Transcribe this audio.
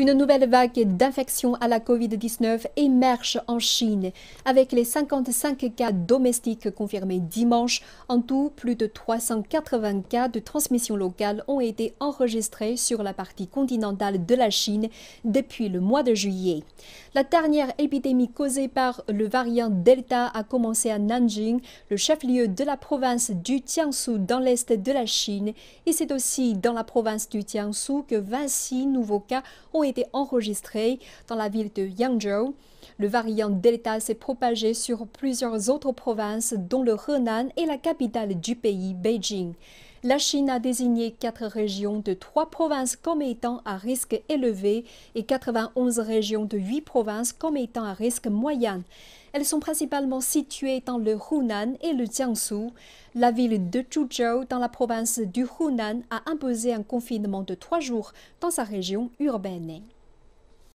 Une nouvelle vague d'infection à la Covid-19 émerge en Chine, avec les 55 cas domestiques confirmés dimanche. En tout, plus de 380 cas de transmission locale ont été enregistrés sur la partie continentale de la Chine depuis le mois de juillet. La dernière épidémie causée par le variant Delta a commencé à Nanjing, le chef-lieu de la province du Jiangsu dans l'est de la Chine, et c'est aussi dans la province du Jiangsu que 26 nouveaux cas ont été enregistré dans la ville de Yangzhou. Le variant Delta s'est propagé sur plusieurs autres provinces, dont le Henan et la capitale du pays, Beijing. La Chine a désigné quatre régions de trois provinces comme étant à risque élevé et 91 régions de huit provinces comme étant à risque moyen. Elles sont principalement situées dans le Hunan et le Jiangsu. La ville de Zhuzhou, dans la province du Hunan, a imposé un confinement de trois jours dans sa région urbaine.